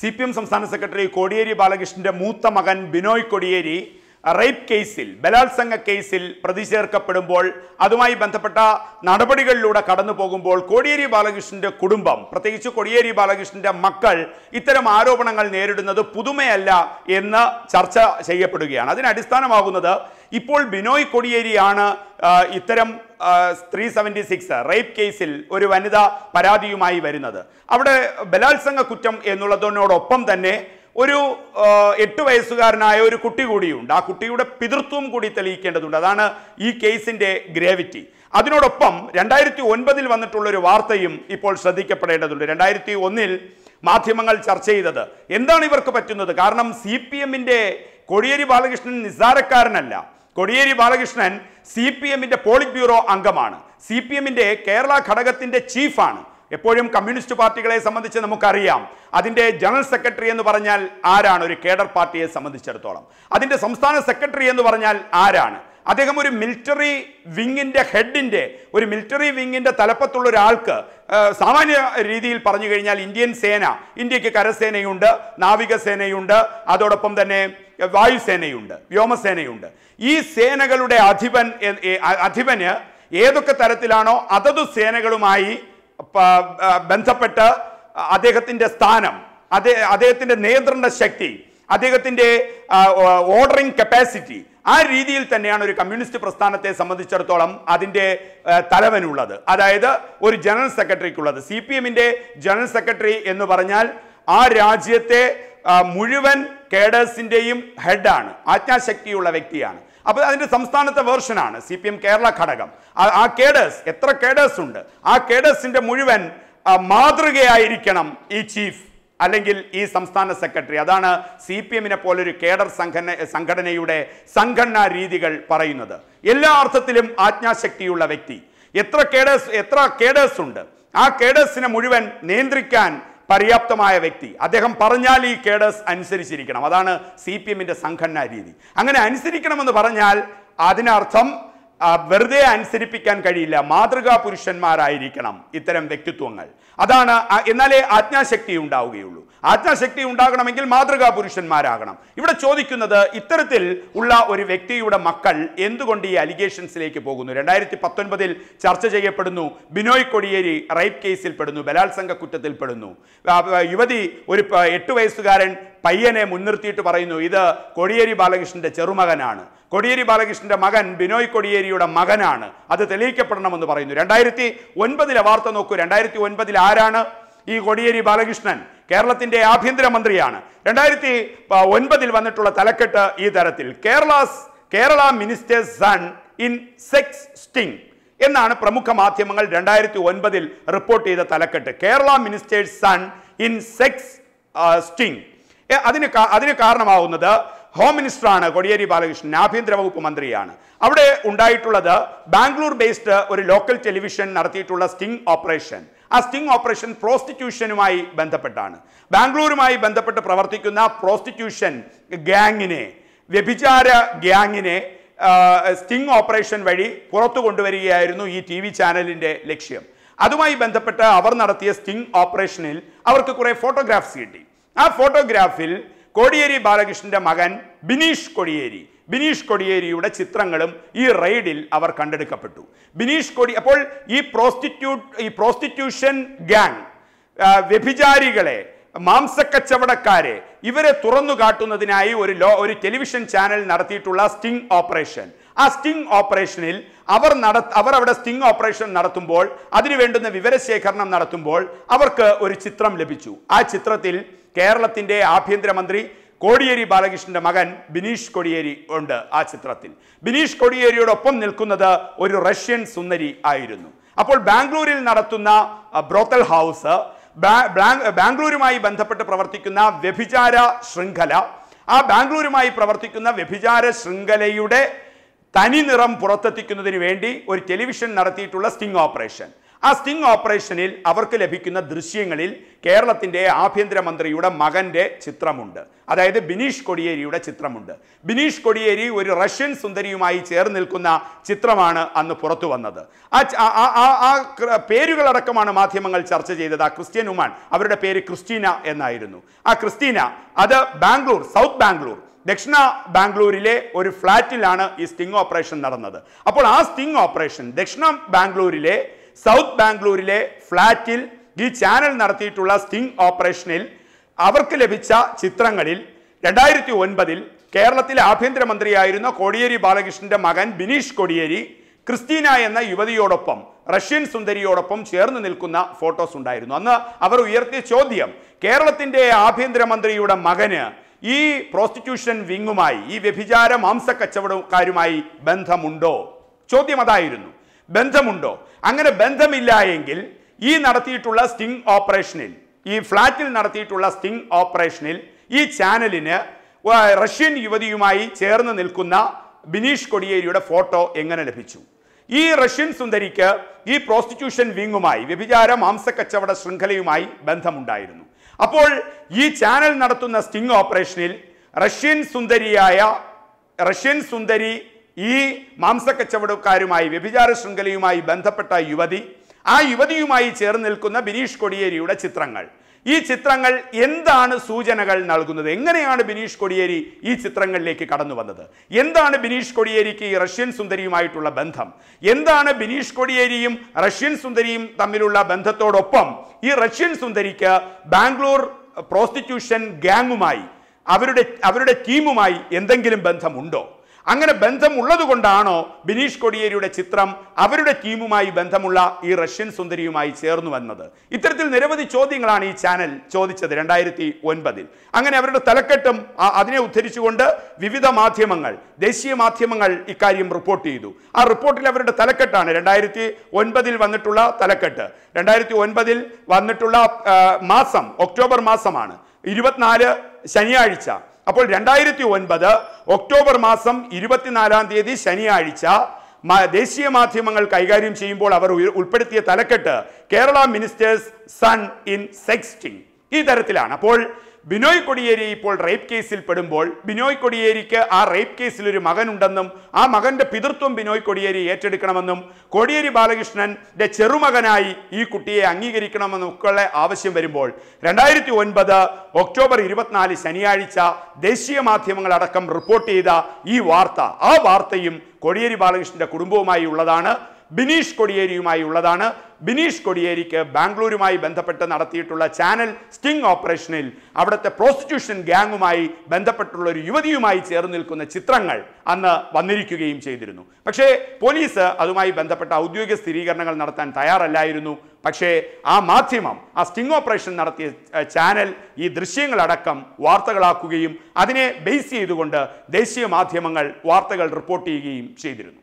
C P M സംസ്ഥാന secretary Kodiyeri ബാലകൃഷ്ണന്റെ മൂത്ത മകൻ ബിനോയ് കോടിയേരി റേപ്പ് കേസിൽ ബലാത്സംഗ കേസിൽ പ്രതി ചേർക്കപ്പെടുമ്പോൾ അതുമായി ബന്ധപ്പെട്ട നടപടികളിലൂടെ കടന്നു പോകുമ്പോൾ കോടിയേരി ബാലകൃഷ്ണന്റെ കുടുംബം പ്രത്യേകിച്ച് കോടിയേരി ബാലകൃഷ്ണന്റെ മക്കൾ ഇത്തരം ആരോപണങ്ങൾ നേരിടുന്നത് പുതുമയല്ല എന്ന് ചർച്ച ചെയ്യപ്പെടുകയാണ് അതിനടിസ്ഥാനമാകുന്നത് ഇപ്പോൾ ബിനോയ് കോടിയേരിയാണ് ഇത്തരം ത്രീ സെവൻറ്റി സിക്സ് റേപ്പ് കേസിൽ ഒരു വനിത പരാതിയുമായി വരുന്നത് അവിടെ ബലാത്സംഗ കുറ്റം എന്നുള്ളതിനോടൊപ്പം തന്നെ ഒരു എട്ട് വയസ്സുകാരനായ ഒരു കുട്ടി കൂടിയുണ്ട് ആ കുട്ടിയുടെ പിതൃത്വം കൂടി തെളിയിക്കേണ്ടതുണ്ട് അതാണ് ഈ കേസിൻ്റെ ഗ്രേവിറ്റി അതിനോടൊപ്പം രണ്ടായിരത്തി ഒൻപതിൽ വന്നിട്ടുള്ള ഒരു വാർത്തയും ഇപ്പോൾ ശ്രദ്ധിക്കപ്പെടേണ്ടതുണ്ട് രണ്ടായിരത്തി ഒന്നിൽ മാധ്യമങ്ങൾ ചർച്ച ചെയ്തത് എന്താണ് ഇവർക്ക് പറ്റുന്നത് കാരണം സി പി എമ്മിൻ്റെ കോടിയേരി ബാലകൃഷ്ണൻ നിസ്സാരക്കാരനല്ല കോടിയേരി ബാലകൃഷ്ണൻ സി പി എമ്മിൻ്റെ പോളിറ്റ് ബ്യൂറോ അംഗമാണ് സി പി എമ്മിൻ്റെ കേരള ഘടകത്തിൻ്റെ ചീഫാണ് എപ്പോഴും കമ്മ്യൂണിസ്റ്റ് പാർട്ടികളെ സംബന്ധിച്ച് നമുക്കറിയാം അതിൻ്റെ ജനറൽ സെക്രട്ടറി എന്ന് പറഞ്ഞാൽ ആരാണ് ഒരു കേഡർ പാർട്ടിയെ സംബന്ധിച്ചിടത്തോളം അതിൻ്റെ സംസ്ഥാന സെക്രട്ടറി എന്ന് പറഞ്ഞാൽ ആരാണ് അദ്ദേഹം ഒരു മിലിറ്ററി വിങ്ങിൻ്റെ ഹെഡിൻ്റെ ഒരു മിലിറ്ററി വിങ്ങിൻ്റെ തലപ്പത്തുള്ള ഒരാൾക്ക് സാമാന്യ രീതിയിൽ പറഞ്ഞു കഴിഞ്ഞാൽ ഇന്ത്യൻ സേന ഇന്ത്യക്ക് കരസേനയുണ്ട് നാവികസേനയുണ്ട് അതോടൊപ്പം തന്നെ വായുസേനയുണ്ട് വ്യോമസേനയുണ്ട് ഈ സേനകളുടെ അധിപൻ അധിപന് ഏതൊക്കെ തരത്തിലാണോ അതതു സേനകളുമായി ബന്ധപ്പെട്ട് അദ്ദേഹത്തിൻ്റെ സ്ഥാനം അതേ അദ്ദേഹത്തിൻ്റെ നിയന്ത്രണ ശക്തി അദ്ദേഹത്തിൻ്റെ ഓർഡറിങ് കപ്പാസിറ്റി ആ രീതിയിൽ തന്നെയാണ് ഒരു കമ്മ്യൂണിസ്റ്റ് പ്രസ്ഥാനത്തെ സംബന്ധിച്ചിടത്തോളം അതിൻ്റെ തലവനുള്ളത് അതായത് ഒരു ജനറൽ സെക്രട്ടറിക്കുള്ളത് സി പി എമ്മിൻ്റെ ജനറൽ സെക്രട്ടറി എന്ന് പറഞ്ഞാൽ ആ രാജ്യത്തെ മുഴുവൻ കേഡേഴ്സിൻ്റെയും ഹെഡാണ് ആജ്ഞാശക്തിയുള്ള വ്യക്തിയാണ് അപ്പോൾ അതിൻ്റെ സംസ്ഥാനത്തെ വേർഷനാണ് സി പി എം കേരള ഘടകം ആ കേഡേഴ്സ് എത്ര കേഡേഴ്സ് ഉണ്ട് ആ കേഡേഴ്സിൻ്റെ മുഴുവൻ മാതൃകയായിരിക്കണം ഈ ചീഫ് അല്ലെങ്കിൽ ഈ സംസ്ഥാന സെക്രട്ടറി അതാണ് സി പി എമ്മിനെ പോലൊരു കേഡർ സംഘടന സംഘടനയുടെ സംഘടനാ രീതികൾ പറയുന്നത് എല്ലാ അർത്ഥത്തിലും ആജ്ഞാശക്തിയുള്ള വ്യക്തി എത്ര കേഡേഴ്സ് എത്ര കേഡേഴ്സ് ഉണ്ട് ആ കേഡേഴ്സിനെ മുഴുവൻ നിയന്ത്രിക്കാൻ പര്യാപ്തമായ വ്യക്തി അദ്ദേഹം പറഞ്ഞാൽ ഈ കേഡേഴ്സ് അനുസരിച്ചിരിക്കണം അതാണ് സി പി എമ്മിൻ്റെ സംഘടനാ രീതി അങ്ങനെ അനുസരിക്കണമെന്ന് പറഞ്ഞാൽ അതിനർത്ഥം വെറുതെ അനുസരിപ്പിക്കാൻ കഴിയില്ല മാതൃകാ പുരുഷന്മാരായിരിക്കണം ഇത്തരം വ്യക്തിത്വങ്ങൾ അതാണ് എന്നാലേ ആജ്ഞാശക്തി ഉണ്ടാവുകയുള്ളൂ ആജ്ഞാശക്തി ഉണ്ടാകണമെങ്കിൽ മാതൃകാ പുരുഷന്മാരാകണം ഇവിടെ ചോദിക്കുന്നത് ഇത്തരത്തിൽ ഉള്ള ഒരു വ്യക്തിയുടെ മക്കൾ എന്തുകൊണ്ട് ഈ അലിഗേഷൻസിലേക്ക് പോകുന്നു രണ്ടായിരത്തി പത്തൊൻപതിൽ ചർച്ച ചെയ്യപ്പെടുന്നു ബിനോയ് കൊടിയേരി റേപ്പ് കേസിൽ പെടുന്നു ബലാത്സംഗ കുറ്റത്തിൽ പെടുന്നു യുവതി ഒരു എട്ട് വയസ്സുകാരൻ പയ്യനെ മുൻനിർത്തിയിട്ട് പറയുന്നു ഇത് കൊടിയേരി ബാലകൃഷ്ണന്റെ ചെറുമകനാണ് കൊടിയേരി ബാലകൃഷ്ണന്റെ മകൻ ബിനോയ് കൊടിയേരിയുടെ മകനാണ് അത് തെളിയിക്കപ്പെടണമെന്ന് പറയുന്നു രണ്ടായിരത്തി ഒൻപതിലെ വാർത്ത നോക്കൂ രണ്ടായിരത്തി ഒൻപതിൽ ആരാണ് ഈ കൊടിയേരി ബാലകൃഷ്ണൻ കേരളത്തിന്റെ ആഭ്യന്തരമന്ത്രിയാണ് രണ്ടായിരത്തി ഒൻപതിൽ വന്നിട്ടുള്ള തലക്കെട്ട് ഈ തരത്തിൽ Kerala Kerala ministers son in sex sting എന്നാണ് പ്രമുഖ മാധ്യമങ്ങൾ രണ്ടായിരത്തി ഒൻപതിൽ റിപ്പോർട്ട് ചെയ്ത തലക്കെട്ട് Kerala ministers son in sex sting അതിന് അതിന് കാരണമാവുന്നത് ഹോം മിനിസ്റ്ററാണ് കോടിയേരി ബാലകൃഷ്ണൻ ആഭ്യന്തര വകുപ്പ് മന്ത്രിയാണ് അവിടെ ഉണ്ടായിട്ടുള്ളത് ബാംഗ്ലൂർ ബേസ്ഡ് ഒരു ലോക്കൽ ടെലിവിഷൻ നടത്തിയിട്ടുള്ള സ്റ്റിംഗ് ഓപ്പറേഷൻ ആ സ്റ്റിംഗ് ഓപ്പറേഷൻ പ്രോസ്റ്റിറ്റ്യൂഷനുമായി ബന്ധപ്പെട്ടാണ് ബാംഗ്ലൂരുമായി ബന്ധപ്പെട്ട് പ്രവർത്തിക്കുന്ന പ്രോസ്റ്റിറ്റ്യൂഷൻ ഗ്യാങ്ങിനെ വ്യഭിചാര ഗ്യാങ്ങിനെ സ്റ്റിംഗ് ഓപ്പറേഷൻ വഴി പുറത്തു കൊണ്ടുവരികയായിരുന്നു ഈ ടി വി ചാനലിൻ്റെ ലക്ഷ്യം അതുമായി ബന്ധപ്പെട്ട് അവർ നടത്തിയ സ്റ്റിംഗ് ഓപ്പറേഷനിൽ അവർക്ക് കുറേ ഫോട്ടോഗ്രാഫ്സ് കിട്ടി ആ ഫോട്ടോഗ്രാഫിൽ കോടിയേരി ബാലകൃഷ്ണന്റെ മകൻ ബിനീഷ് കോടിയേരി ബിനീഷ് കൊടിയേരിയുടെ ചിത്രങ്ങളും ഈ റെയ്ഡിൽ അവർ കണ്ടെടുക്കപ്പെട്ടു ബിനീഷ് കൊടി അപ്പോൾ ഈ പ്രോസ്റ്റിറ്റ്യൂട്ട് ഈ പ്രോസ്റ്റിറ്റ്യൂഷൻ ഗ്യാങ് വ്യഭിചാരികളെ മാംസക്കച്ചവടക്കാരെ ഇവരെ തുറന്നു കാട്ടുന്നതിനായി ഒരു ലോ ഒരു ടെലിവിഷൻ ചാനൽ നടത്തിയിട്ടുള്ള സ്റ്റിംഗ് ഓപ്പറേഷൻ ആ സ്റ്റിംഗ് ഓപ്പറേഷനിൽ അവർ നട അവർ അവിടെ സ്റ്റിംഗ് ഓപ്പറേഷൻ നടത്തുമ്പോൾ അതിനു വേണ്ടുന്ന വിവരശേഖരണം നടത്തുമ്പോൾ അവർക്ക് ഒരു ചിത്രം ലഭിച്ചു ആ ചിത്രത്തിൽ കേരളത്തിൻ്റെ ആഭ്യന്തരമന്ത്രി കോടിയേരി ബാലകൃഷ്ണൻ്റെ മകൻ ബിനീഷ് കോടിയേരി ഉണ്ട് ആ ചിത്രത്തിൽ ബിനീഷ് കോടിയേരിയോടൊപ്പം നിൽക്കുന്നത് ഒരു റഷ്യൻ സുന്ദരി ആയിരുന്നു അപ്പോൾ ബാംഗ്ലൂരിൽ നടത്തുന്ന ബ്രോത്തൽ ഹൗസ് ബാംഗ്ലൂരുമായി ബന്ധപ്പെട്ട് പ്രവർത്തിക്കുന്ന വ്യഭിചാര ശൃംഖല ആ ബാംഗ്ലൂരുമായി പ്രവർത്തിക്കുന്ന വ്യഭിചാര ശൃംഖലയുടെ തനി നിറം പുറത്തെത്തിക്കുന്നതിന് വേണ്ടി ഒരു ടെലിവിഷൻ നടത്തിയിട്ടുള്ള സ്റ്റിംഗ് ഓപ്പറേഷൻ ആ സ്റ്റിംഗ് ഓപ്പറേഷനിൽ അവർക്ക് ലഭിക്കുന്ന ദൃശ്യങ്ങളിൽ കേരളത്തിൻ്റെ ആഭ്യന്തരമന്ത്രിയുടെ മകൻ്റെ ചിത്രമുണ്ട് അതായത് ബിനീഷ് കൊടിയേരിയുടെ ചിത്രമുണ്ട് ബിനീഷ് കൊടിയേരി ഒരു റഷ്യൻ സുന്ദരിയുമായി ചേർന്ന് നിൽക്കുന്ന ചിത്രമാണ് അന്ന് പുറത്തു വന്നത് ആ ആ പേരുകളടക്കമാണ് മാധ്യമങ്ങൾ ചർച്ച ചെയ്തത് ആ ക്രിസ്ത്യൻ ഉമാൻ അവരുടെ പേര് ക്രിസ്റ്റീന എന്നായിരുന്നു ആ ക്രിസ്റ്റീന അത് ബാംഗ്ലൂർ സൗത്ത് ബാംഗ്ലൂർ ദക്ഷിണ ബാംഗ്ലൂരിലെ ഒരു ഫ്ലാറ്റിലാണ് ഈ സ്റ്റിംഗ് ഓപ്പറേഷൻ നടന്നത് അപ്പോൾ ആ സ്റ്റിംഗ് ഓപ്പറേഷൻ ദക്ഷിണ ബാംഗ്ലൂരിലെ സൗത്ത് ബാംഗ്ലൂരിലെ ഫ്ളാറ്റിൽ ഈ ചാനൽ നടത്തിയിട്ടുള്ള സ്റ്റിംഗ് ഓപ്പറേഷനിൽ അവർക്ക് ലഭിച്ച ചിത്രങ്ങളിൽ രണ്ടായിരത്തി ഒൻപതിൽ കേരളത്തിലെ ആഭ്യന്തരമന്ത്രിയായിരുന്ന കോടിയേരി ബാലകൃഷ്ണന്റെ മകൻ ബിനീഷ് കോടിയേരി ക്രിസ്റ്റീന എന്ന യുവതിയോടൊപ്പം റഷ്യൻ സുന്ദരിയോടൊപ്പം ചേർന്ന് നിൽക്കുന്ന ഫോട്ടോസ് ഉണ്ടായിരുന്നു അന്ന് അവർ ഉയർത്തിയ ചോദ്യം കേരളത്തിൻ്റെ ആഭ്യന്തരമന്ത്രിയുടെ മകന് ഈ പ്രോസ്റ്റിറ്റ്യൂഷൻ വിങ്ങുമായി ഈ വ്യഭിചാര മാംസക്കച്ചവടക്കാരുമായി ബന്ധമുണ്ടോ ചോദ്യം അതായിരുന്നു ബന്ധമുണ്ടോ അങ്ങനെ ബന്ധമില്ല എങ്കിൽ ഈ നടത്തിയിട്ടുള്ള സ്റ്റിംഗ് ഓപ്പറേഷനിൽ ഈ ഫ്ലാറ്റിൽ നടത്തിയിട്ടുള്ള സ്റ്റിംഗ് ഓപ്പറേഷനിൽ ഈ ചാനലിന് റഷ്യൻ യുവതിയുമായി ചേർന്ന് നിൽക്കുന്ന ബിനീഷ് കൊടിയേരിയുടെ ഫോട്ടോ എങ്ങനെ ലഭിച്ചു ഈ റഷ്യൻ സുന്ദരിക്ക് ഈ പ്രോസ്റ്റിറ്റ്യൂഷൻ വിങ്ങുമായി വ്യഭിചാര മാംസക്കച്ചവട ശൃംഖലയുമായി ബന്ധമുണ്ടായിരുന്നു അപ്പോൾ ഈ ചാനൽ നടത്തുന്ന സ്റ്റിംഗ് ഓപ്പറേഷനിൽ റഷ്യൻ സുന്ദരിയായ റഷ്യൻ സുന്ദരി ഈ മാംസക്കച്ചവടക്കാരുമായി വ്യഭിചാര ശൃംഖലയുമായി ബന്ധപ്പെട്ട യുവതി ആ യുവതിയുമായി ചേർന്ന് നിൽക്കുന്ന ബിനീഷ് കൊടിയേരിയുടെ ചിത്രങ്ങൾ ഈ ചിത്രങ്ങൾ എന്താണ് സൂചനകൾ നൽകുന്നത് എങ്ങനെയാണ് ബിനീഷ് കൊടിയേരി ഈ ചിത്രങ്ങളിലേക്ക് കടന്നു വന്നത് എന്താണ് ബിനീഷ് കൊടിയേരിക്ക് ഈ റഷ്യൻ സുന്ദരിയുമായിട്ടുള്ള ബന്ധം എന്താണ് ബിനീഷ് കൊടിയേരിയും റഷ്യൻ സുന്ദരിയും തമ്മിലുള്ള ബന്ധത്തോടൊപ്പം ഈ റഷ്യൻ സുന്ദരിക്ക് ബാംഗ്ലൂർ പ്രോസ്റ്റിറ്റ്യൂഷൻ ഗ്യാങ്ങുമായി അവരുടെ അവരുടെ ടീമുമായി എന്തെങ്കിലും ബന്ധമുണ്ടോ അങ്ങനെ ബന്ധം ബിനീഷ് കൊടിയേരിയുടെ ചിത്രം അവരുടെ ടീമുമായി ബന്ധമുള്ള ഈ റഷ്യൻ സുന്ദരിയുമായി ചേർന്നു വന്നത് ഇത്തരത്തിൽ നിരവധി ചോദ്യങ്ങളാണ് ഈ ചാനൽ ചോദിച്ചത് രണ്ടായിരത്തി ഒൻപതിൽ അങ്ങനെ അവരുടെ തലക്കെട്ടും അതിനെ ഉദ്ധരിച്ചുകൊണ്ട് വിവിധ മാധ്യമങ്ങൾ ദേശീയ മാധ്യമങ്ങൾ ഇക്കാര്യം റിപ്പോർട്ട് ചെയ്തു ആ റിപ്പോർട്ടിൽ അവരുടെ തലക്കെട്ടാണ് രണ്ടായിരത്തി ഒൻപതിൽ വന്നിട്ടുള്ള തലക്കെട്ട് രണ്ടായിരത്തി ഒൻപതിൽ വന്നിട്ടുള്ള മാസം ഒക്ടോബർ മാസമാണ് ഇരുപത്തിനാല് ശനിയാഴ്ച അപ്പോൾ രണ്ടായിരത്തി ഒൻപത് ഒക്ടോബർ മാസം ഇരുപത്തിനാലാം തീയതി ശനിയാഴ്ച ദേശീയ മാധ്യമങ്ങൾ കൈകാര്യം ചെയ്യുമ്പോൾ അവർ ഉൾപ്പെടുത്തിയ തലക്കെട്ട് Kerala ministers son in sex sting ഈ തരത്തിലാണ് അപ്പോൾ ബിനോയ് കൊടിയേരി ഇപ്പോൾ റേപ്പ് കേസിൽ പെടുമ്പോൾ ബിനോയ് കൊടിയേരിക്ക് ആ റേപ്പ് കേസിൽ ഒരു മകനുണ്ടെന്നും ആ മകന്റെ പിതൃത്വം ബിനോയ് കൊടിയേരി ഏറ്റെടുക്കണമെന്നും കോടിയേരി ബാലകൃഷ്ണന്റെ ചെറുമകനായി ഈ കുട്ടിയെ അംഗീകരിക്കണമെന്നും ഒക്കെ ആവശ്യം വരുമ്പോൾ രണ്ടായിരത്തി ഒൻപത് ഒക്ടോബർ ഇരുപത്തിനാല് ശനിയാഴ്ച ദേശീയ മാധ്യമങ്ങൾ അടക്കം റിപ്പോർട്ട് ചെയ്ത ഈ വാർത്ത ആ വാർത്തയും കോടിയേരി ബാലകൃഷ്ണന്റെ കുടുംബവുമായി ഉള്ളതാണ് ബിനീഷ് കൊടിയേരിയുമായി ഉള്ളതാണ് ബിനീഷ് കൊടിയേരിക്ക് ബാംഗ്ലൂരുമായി ബന്ധപ്പെട്ട് നടത്തിയിട്ടുള്ള ചാനൽ സ്റ്റിംഗ് ഓപ്പറേഷനിൽ അവിടുത്തെ പ്രോസിക്യൂഷൻ ഗ്യാങ്ങുമായി ബന്ധപ്പെട്ടുള്ള ഒരു യുവതിയുമായി ചേർന്ന് നിൽക്കുന്ന ചിത്രങ്ങൾ അന്ന് വന്നിരിക്കുകയും ചെയ്തിരുന്നു പക്ഷേ പോലീസ് അതുമായി ബന്ധപ്പെട്ട ഔദ്യോഗിക സ്ഥിരീകരണങ്ങൾ നടത്താൻ തയ്യാറല്ലായിരുന്നു പക്ഷേ ആ മാധ്യമം ആ സ്റ്റിംഗ് ഓപ്പറേഷൻ നടത്തിയ ചാനൽ ഈ ദൃശ്യങ്ങളടക്കം വാർത്തകളാക്കുകയും അതിനെ ബേസ് ചെയ്തുകൊണ്ട് ദേശീയ മാധ്യമങ്ങൾ വാർത്തകൾ റിപ്പോർട്ട് ചെയ്യുകയും ചെയ്തിരുന്നു